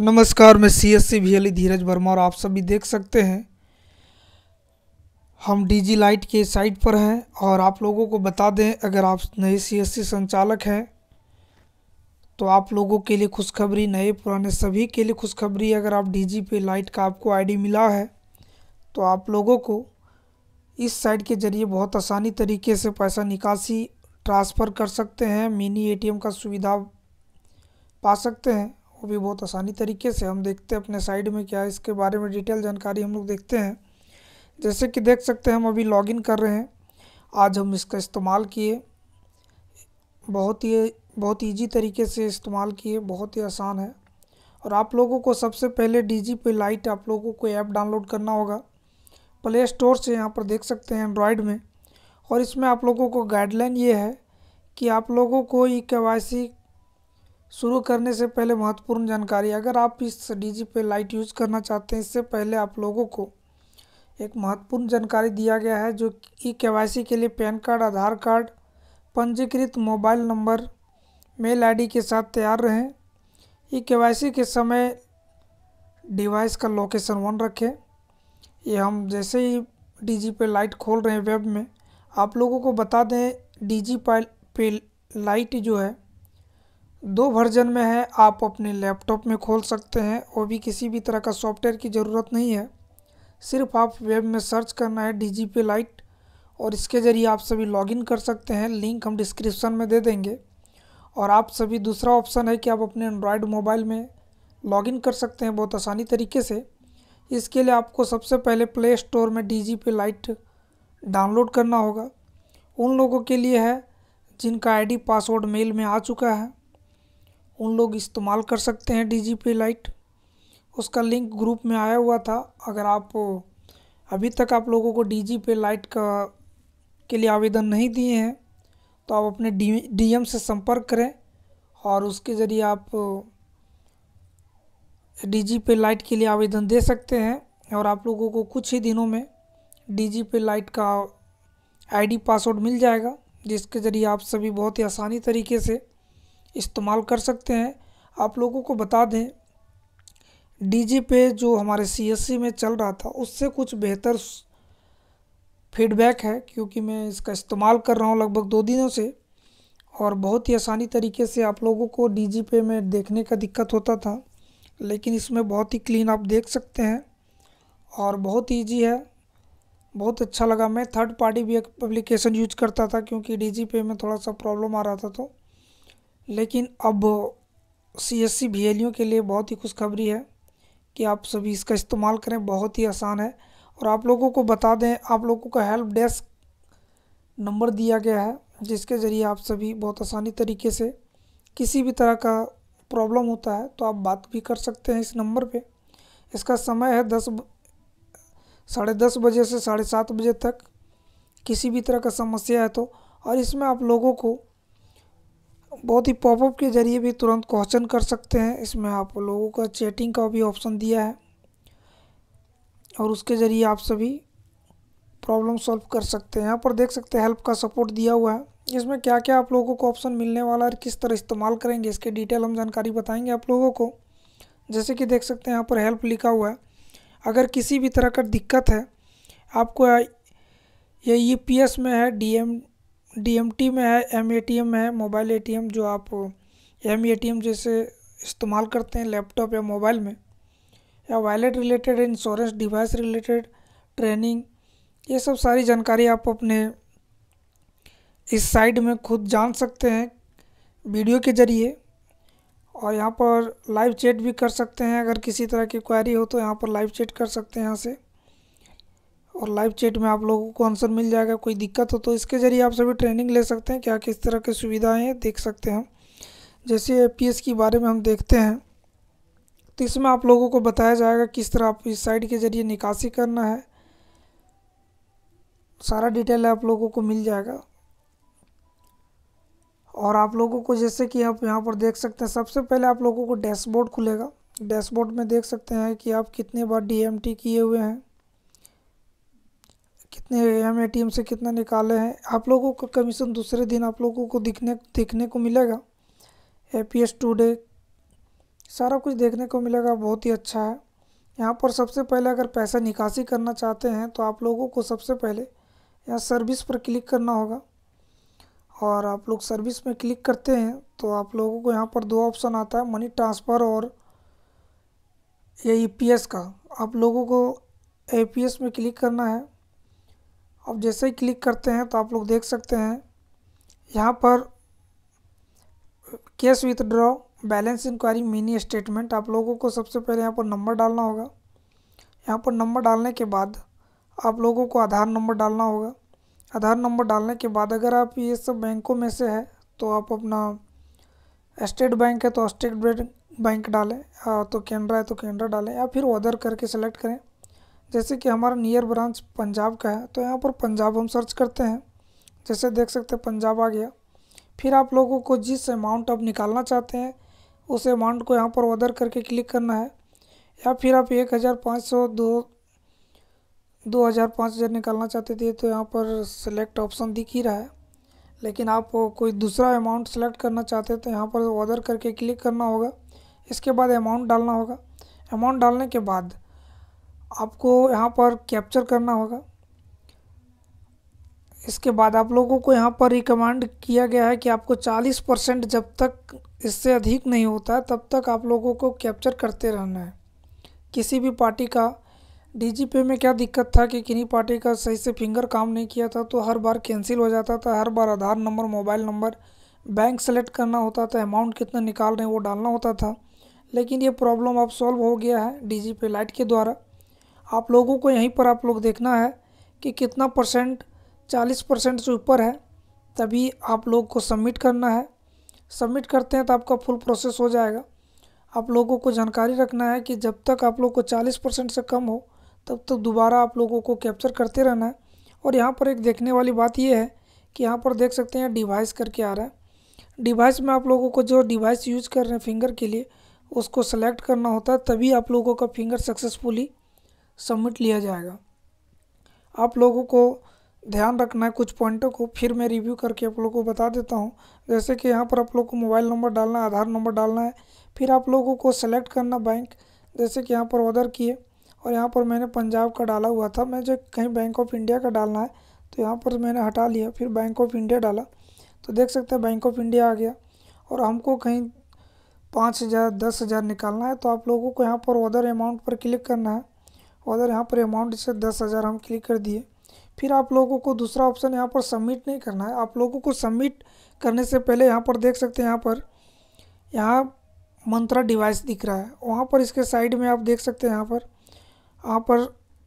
नमस्कार मैं सी एस सी भी अली धीरज वर्मा और आप सभी देख सकते हैं हम डी जी लाइट के साइट पर हैं और आप लोगों को बता दें अगर आप नए सी एस सी संचालक हैं तो आप लोगों के लिए खुशखबरी नए पुराने सभी के लिए खुशखबरी अगर आप डी जी पे लाइट का आपको आईडी मिला है तो आप लोगों को इस साइट के ज़रिए बहुत आसानी तरीके से पैसा निकासी ट्रांसफ़र कर सकते हैं मिनी एटीएम का सुविधा पा सकते हैं वो भी बहुत आसानी तरीके से हम देखते हैं अपने साइड में क्या है इसके बारे में डिटेल जानकारी हम लोग देखते हैं जैसे कि देख सकते हैं हम अभी लॉगिन कर रहे हैं आज हम इसका इस्तेमाल किए बहुत ही बहुत ईजी तरीके से इस्तेमाल किए बहुत ही आसान है और आप लोगों को सबसे पहले डी पे लाइट आप लोगों को ऐप डाउनलोड करना होगा प्ले स्टोर से यहाँ पर देख सकते हैं एंड्रॉयड में और इसमें आप लोगों को गाइडलाइन ये है कि आप लोगों को ई के शुरू करने से पहले महत्वपूर्ण जानकारी अगर आप इस डी पे लाइट यूज करना चाहते हैं इससे पहले आप लोगों को एक महत्वपूर्ण जानकारी दिया गया है जो ई के के लिए पैन कार्ड आधार कार्ड पंजीकृत मोबाइल नंबर मेल आईडी के साथ तैयार रहें ई के के समय डिवाइस का लोकेशन वन रखें ये हम जैसे ही डी पे लाइट खोल रहे हैं वेब में आप लोगों को बता दें डी पे, पे लाइट जो है दो वर्जन में है आप अपने लैपटॉप में खोल सकते हैं वो भी किसी भी तरह का सॉफ्टवेयर की ज़रूरत नहीं है सिर्फ आप वेब में सर्च करना है डी जी पे लाइट और इसके ज़रिए आप सभी लॉगिन कर सकते हैं लिंक हम डिस्क्रिप्शन में दे देंगे और आप सभी दूसरा ऑप्शन है कि आप अपने एंड्रॉयड मोबाइल में लॉगिन कर सकते हैं बहुत आसानी तरीके से इसके लिए आपको सबसे पहले प्ले स्टोर में Digi Pay Lite download करना होगा उन लोगों के लिए है जिनका आईडी पासवर्ड मेल में आ चुका है उन लोग इस्तेमाल कर सकते हैं डी पे लाइट उसका लिंक ग्रुप में आया हुआ था अगर आप अभी तक आप लोगों को डी पे लाइट का के लिए आवेदन नहीं दिए हैं तो आप अपने डी एम से संपर्क करें और उसके ज़रिए आप डी पे लाइट के लिए आवेदन दे सकते हैं और आप लोगों को कुछ ही दिनों में डी पे लाइट का आईडी पासवर्ड मिल जाएगा जिसके ज़रिए आप सभी बहुत ही आसानी तरीके से इस्तेमाल कर सकते हैं आप लोगों को बता दें डी पे जो हमारे सी में चल रहा था उससे कुछ बेहतर फीडबैक है क्योंकि मैं इसका इस्तेमाल कर रहा हूँ लगभग दो दिनों से और बहुत ही आसानी तरीके से आप लोगों को डी पे में देखने का दिक्कत होता था लेकिन इसमें बहुत ही क्लीन आप देख सकते हैं और बहुत ईजी है बहुत अच्छा लगा मैं थर्ड पार्टी भी एक पब्लिकेशन यूज करता था क्योंकि डी पे में थोड़ा सा प्रॉब्लम आ रहा था तो लेकिन अब C S C L U के लिए बहुत ही खुशखबरी है कि आप सभी इसका इस्तेमाल करें बहुत ही आसान है और आप लोगों को बता दें आप लोगों का हेल्प डेस्क नंबर दिया गया है जिसके ज़रिए आप सभी बहुत आसानी तरीके से किसी भी तरह का प्रॉब्लम होता है तो आप बात भी कर सकते हैं इस नंबर पे इसका समय है दस साढ़े दस बजे से साढ़े सात बजे तक किसी भी तरह का समस्या है तो और इसमें आप लोगों को बहुत ही पॉपअप के ज़रिए भी तुरंत क्वेश्चन कर सकते हैं इसमें आप लोगों का चैटिंग का भी ऑप्शन दिया है और उसके ज़रिए आप सभी प्रॉब्लम सॉल्व कर सकते हैं यहाँ पर देख सकते हैं हेल्प का सपोर्ट दिया हुआ है इसमें क्या क्या आप लोगों को ऑप्शन मिलने वाला है किस तरह इस्तेमाल करेंगे इसके डिटेल हम जानकारी बताएंगे आप लोगों को जैसे कि देख सकते हैं यहाँ पर हेल्प लिखा हुआ है अगर किसी भी तरह का दिक्कत है आपको ये ई e में है डी एम डी में है एम ए है मोबाइल ए जो आप एम ए जैसे इस्तेमाल करते हैं लैपटॉप या मोबाइल में या wallet related insurance device related training ये सब सारी जानकारी आप अपने इस साइड में खुद जान सकते हैं वीडियो के ज़रिए और यहाँ पर लाइव चैट भी कर सकते हैं अगर किसी तरह की क्वारी हो तो यहाँ पर लाइव चैट कर सकते हैं यहाँ से और लाइव चैट में आप लोगों को आंसर मिल जाएगा कोई दिक्कत हो तो इसके ज़रिए आप सभी ट्रेनिंग ले सकते हैं क्या किस तरह की सुविधाएँ हैं देख सकते हैं जैसे ए पी एस के बारे में हम देखते हैं तो इसमें आप लोगों को बताया जाएगा किस तरह आप इस साइट के ज़रिए निकासी करना है सारा डिटेल आप लोगों को मिल जाएगा और आप लोगों को जैसे कि आप यहाँ पर देख सकते हैं सबसे पहले आप लोगों को डैशबोर्ड खुलेगा डैशबोर्ड में देख सकते हैं कि आप कितने बार डीएमटी किए हुए हैं हमें एम से कितना निकाले हैं आप लोगों का कमीशन दूसरे दिन आप लोगों को दिखने देखने को मिलेगा ए पी एस टूडे सारा कुछ देखने को मिलेगा बहुत ही अच्छा है यहाँ पर सबसे पहले अगर पैसा निकासी करना चाहते हैं तो आप लोगों को सबसे पहले यहाँ सर्विस पर क्लिक करना होगा और आप लोग सर्विस में क्लिक करते हैं तो आप लोगों को यहाँ पर दो ऑप्शन आता है मनी ट्रांसफ़र और ये ई का आप लोगों को ए में क्लिक करना है अब जैसे ही क्लिक करते हैं तो आप लोग देख सकते हैं यहाँ पर cash withdraw balance inquiry mini statement आप लोगों को सबसे पहले यहाँ पर नंबर डालना होगा यहाँ पर नंबर डालने के बाद आप लोगों को आधार नंबर डालना होगा आधार नंबर डालने के बाद अगर आप ये सब बैंकों में से है तो आप अपना स्टेट बैंक है तो स्टेट बैंक डालें हाँ, तो कैनरा है तो कैनरा डालें या फिर अदर करके सेलेक्ट करें जैसे कि हमारा नियर ब्रांच पंजाब का है तो यहाँ पर पंजाब हम सर्च करते हैं जैसे देख सकते हैं पंजाब आ गया फिर आप लोगों को जिस अमाउंट आप निकालना चाहते हैं उस अमाउंट को यहाँ पर ऑर्डर करके क्लिक करना है या फिर आप एक हज़ार पाँच सौ दो दो हज़ार पाँच हज़ार निकालना चाहते थे तो यहाँ पर सेलेक्ट ऑप्शन दिख ही रहा है लेकिन आप कोई दूसरा अमाउंट सेलेक्ट करना चाहते तो यहाँ पर ऑर्डर करके क्लिक करना होगा इसके बाद अमाउंट डालना होगा अमाउंट डालने के बाद आपको यहाँ पर कैप्चर करना होगा इसके बाद आप लोगों को यहाँ पर रिकमेंड किया गया है कि आपको 40 परसेंट जब तक इससे अधिक नहीं होता है तब तक आप लोगों को कैप्चर करते रहना है किसी भी पार्टी का डी पे में क्या दिक्कत था कि किन्हीं पार्टी का सही से फिंगर काम नहीं किया था तो हर बार कैंसिल हो जाता था हर बार Aadhaar number mobile number bank select करना होता था अमाउंट कितना निकाल रहे हैं वो डालना होता था लेकिन ये प्रॉब्लम अब सॉल्व हो गया है डी पे लाइट के द्वारा आप लोगों को यहीं पर आप लोग देखना है कि कितना परसेंट चालीस परसेंट से ऊपर है तभी आप लोग को सबमिट करना है सबमिट करते हैं तो आपका फुल प्रोसेस हो जाएगा आप लोगों को जानकारी रखना है कि जब तक आप लोग को 40 परसेंट से कम हो तब तक दोबारा आप लोगों को कैप्चर करते रहना है और यहाँ पर एक देखने वाली बात यह है कि यहाँ पर देख सकते हैं डिवाइस करके आ रहा है डिवाइस में आप लोगों को जो डिवाइस यूज कर रहे हैं फिंगर के लिए उसको सेलेक्ट करना होता है तभी आप लोगों का फिंगर सक्सेसफुली सबमिट लिया जाएगा आप लोगों को ध्यान रखना है कुछ पॉइंटों को फिर मैं रिव्यू करके आप लोगों को बता देता हूँ जैसे कि यहाँ पर आप लोग को मोबाइल नंबर डालना है आधार नंबर डालना है फिर आप लोगों को सेलेक्ट करना बैंक जैसे कि यहाँ पर ऑर्डर किए और यहाँ पर मैंने पंजाब का डाला हुआ था मैं जो कहीं बैंक ऑफ इंडिया का डालना है तो यहाँ पर मैंने हटा लिया फिर बैंक ऑफ इंडिया डाला तो देख सकते हैं बैंक ऑफ इंडिया आ गया और हमको कहीं पाँच हज़ार दस हज़ार निकालना है तो आप लोगों को यहाँ पर ऑर्डर अमाउंट पर क्लिक करना है और अगर यहाँ पर अमाउंट जैसे दस हज़ार हम क्लिक कर दिए फिर आप लोगों को दूसरा ऑप्शन यहाँ पर सबमिट नहीं करना है आप लोगों को सबमिट करने से पहले यहाँ पर देख सकते हैं यहाँ पर यहाँ मंत्रा डिवाइस दिख रहा है वहाँ पर इसके साइड में आप देख सकते हैं यहाँ पर यहाँ पर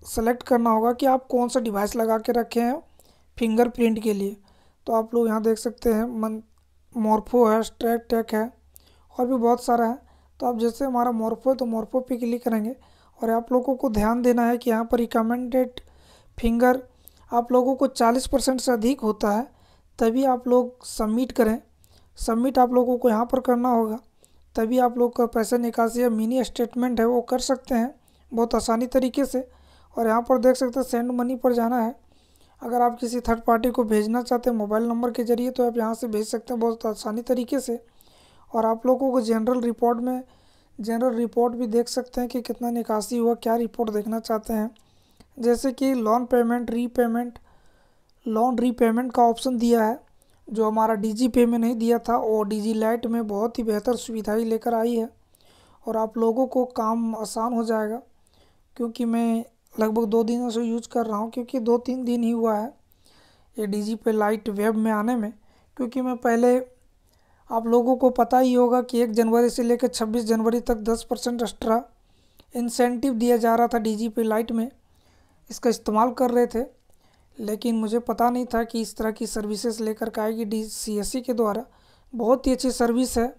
सेलेक्ट करना होगा कि आप कौन सा डिवाइस लगा के रखे हैं फिंगरप्रिंट के लिए तो आप लोग यहाँ देख सकते हैं मन मोरफो है स्ट्रैक टैक है और भी बहुत सारा है तो आप जैसे हमारा मोरफो है तो मोरफो पे क्लिक करेंगे और आप लोगों को ध्यान देना है कि यहाँ पर रिकमेंडेड फिंगर आप लोगों को 40 परसेंट से अधिक होता है तभी आप लोग सबमिट करें सबमिट आप लोगों को यहाँ पर करना होगा तभी आप लोग का पैसा निकासी या मिनी स्टेटमेंट है वो कर सकते हैं बहुत आसानी तरीके से और यहाँ पर देख सकते हैं सेंड मनी पर जाना है अगर आप किसी थर्ड पार्टी को भेजना चाहते हैं मोबाइल नंबर के ज़रिए तो आप यहाँ से भेज सकते हैं बहुत आसानी तरीके से और आप लोगों को जनरल रिपोर्ट में जनरल रिपोर्ट भी देख सकते हैं कि कितना निकासी हुआ क्या रिपोर्ट देखना चाहते हैं जैसे कि loan payment repayment loan repayment का ऑप्शन दिया है जो हमारा डीजी पे में नहीं दिया था और डीजी लाइट में बहुत ही बेहतर सुविधाएँ लेकर आई है और आप लोगों को काम आसान हो जाएगा क्योंकि मैं लगभग दो दिनों से यूज कर रहा हूँ क्योंकि दो तीन दिन ही हुआ है ये डीजी पे लाइट वेब में आने में क्योंकि मैं पहले आप लोगों को पता ही होगा कि एक जनवरी से लेकर 26 जनवरी तक 10 परसेंट एक्स्ट्रा इंसेंटिव दिया जा रहा था जी पे लाइट में इसका इस्तेमाल कर रहे थे लेकिन मुझे पता नहीं था कि इस तरह की सर्विसेज लेकर के आएगी डी सी e के द्वारा बहुत ही अच्छी सर्विस है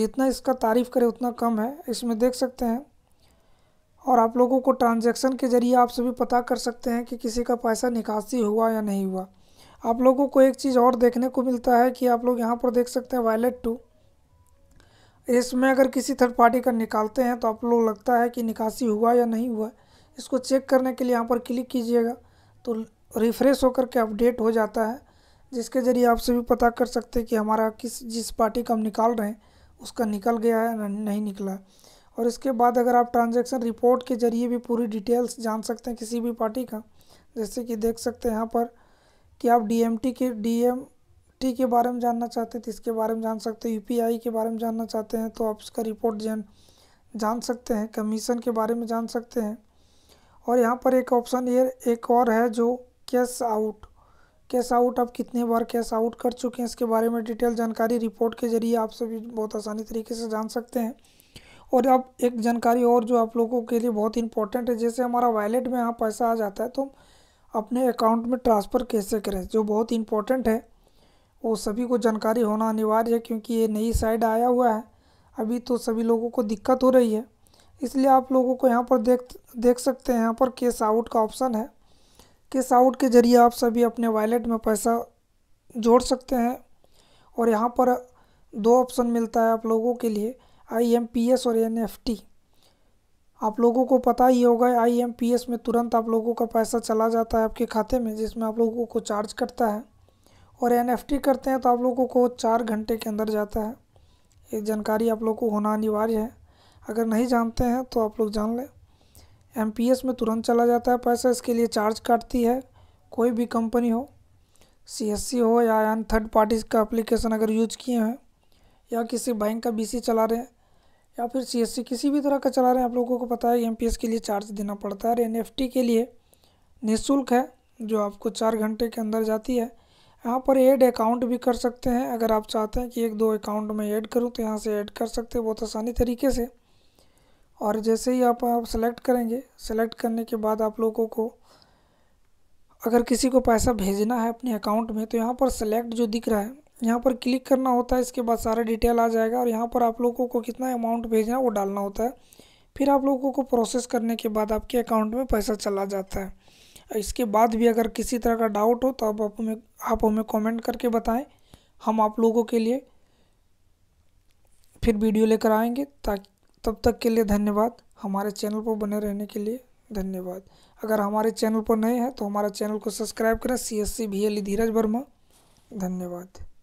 जितना इसका तारीफ़ करें उतना कम है इसमें देख सकते हैं और आप लोगों को ट्रांजैक्शन के ज़रिए आप सभी पता कर सकते हैं कि किसी का पैसा निकासी हुआ या नहीं हुआ आप लोगों को एक चीज़ और देखने को मिलता है कि आप लोग यहाँ पर देख सकते हैं वायलेट टू इसमें अगर किसी थर्ड पार्टी का निकालते हैं तो आप लोग लगता है कि निकासी हुआ या नहीं हुआ इसको चेक करने के लिए यहाँ पर क्लिक कीजिएगा तो रिफ़्रेश होकर के अपडेट हो जाता है जिसके ज़रिए आप सभी पता कर सकते हैं कि हमारा किस जिस पार्टी का हम निकाल रहे हैं उसका निकल गया है नहीं निकला और इसके बाद अगर आप ट्रांजैक्शन रिपोर्ट के ज़रिए भी पूरी डिटेल्स जान सकते हैं किसी भी पार्टी का जैसे कि देख सकते हैं यहाँ पर कि आप डी के डी के बारे में जानना चाहते हैं तो इसके बारे में जान सकते हैं यू के बारे में जानना चाहते हैं तो आप इसका रिपोर्ट जान जान सकते हैं कमीशन के बारे में जान सकते हैं और यहाँ पर एक ऑप्शन ये एक और है जो कैश आउट कैश आउट आप कितने बार कैश आउट कर चुके हैं इसके बारे में डिटेल जानकारी रिपोर्ट के जरिए आप सभी बहुत आसानी तरीके से जान सकते हैं और अब एक जानकारी और जो आप लोगों के लिए बहुत इंपॉर्टेंट है जैसे हमारा वैलेट में यहाँ पैसा आ जाता है तो अपने अकाउंट में ट्रांसफ़र कैसे करें जो बहुत इम्पोर्टेंट है वो सभी को जानकारी होना अनिवार्य है क्योंकि ये नई साइड आया हुआ है अभी तो सभी लोगों को दिक्कत हो रही है इसलिए आप लोगों को यहाँ पर देख देख सकते हैं यहाँ पर केस आउट का ऑप्शन है केस आउट के ज़रिए आप सभी अपने वॉलेट में पैसा जोड़ सकते हैं और यहाँ पर दो ऑप्शन मिलता है आप लोगों के लिए आई एम पी एस और एन एफ टी आप लोगों को पता ही होगा आईएमपीएस में तुरंत आप लोगों का पैसा चला जाता है आपके खाते में जिसमें आप लोगों को चार्ज कटता है और एनएफटी करते हैं तो आप लोगों को चार घंटे के अंदर जाता है ये जानकारी आप लोग को होना अनिवार्य है अगर नहीं जानते हैं तो आप लोग जान लें एम में तुरंत चला जाता है पैसा इसके लिए चार्ज काटती है कोई भी कंपनी हो सी हो या एन थर्ड पार्टीज़ का अप्लीकेशन अगर यूज किए हैं या किसी बैंक का बीसी चला रहे हैं या फिर सीएससी किसी भी तरह का चला रहे हैं आप लोगों को पता है एम e के लिए चार्ज देना पड़ता है और एनएफटी के लिए निःशुल्क है जो आपको चार घंटे के अंदर जाती है यहाँ पर ऐड अकाउंट भी कर सकते हैं अगर आप चाहते हैं कि एक दो अकाउंट में ऐड करूँ तो यहाँ से ऐड कर सकते हैं बहुत आसानी तरीके से और जैसे ही आप आप सेलेक्ट करेंगे सेलेक्ट करने के बाद आप लोगों को अगर किसी को पैसा भेजना है अपने अकाउंट में तो यहाँ पर सेलेक्ट जो दिख रहा है यहाँ पर क्लिक करना होता है इसके बाद सारा डिटेल आ जाएगा और यहाँ पर आप लोगों को कितना अमाउंट भेजना है वो डालना होता है फिर आप लोगों को प्रोसेस करने के बाद आपके अकाउंट में पैसा चला जाता है इसके बाद भी अगर किसी तरह का डाउट हो तो आप हमें आप हमें कमेंट करके बताएं हम आप लोगों के लिए फिर वीडियो लेकर आएंगे ताकि तब तक के लिए धन्यवाद हमारे चैनल पर बने रहने के लिए धन्यवाद अगर हमारे चैनल पर नए हैं तो हमारे चैनल को सब्सक्राइब करें सी एस सी धीरज वर्मा धन्यवाद